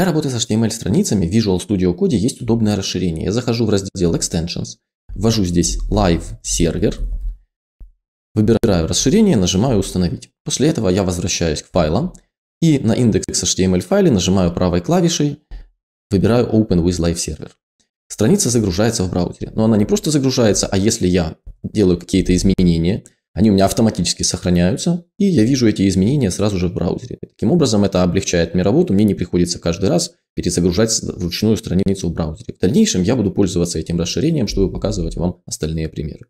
Для работы с HTML-страницами в Visual Studio Code есть удобное расширение. Я захожу в раздел Extensions, ввожу здесь Live Server, выбираю расширение, нажимаю «Установить». После этого я возвращаюсь к файлам и на индекс HTML файле нажимаю правой клавишей, выбираю Open with Live Server. Страница загружается в браузере, но она не просто загружается, а если я делаю какие-то изменения – они у меня автоматически сохраняются, и я вижу эти изменения сразу же в браузере. Таким образом, это облегчает мне работу, мне не приходится каждый раз перезагружать вручную страницу в браузере. В дальнейшем я буду пользоваться этим расширением, чтобы показывать вам остальные примеры.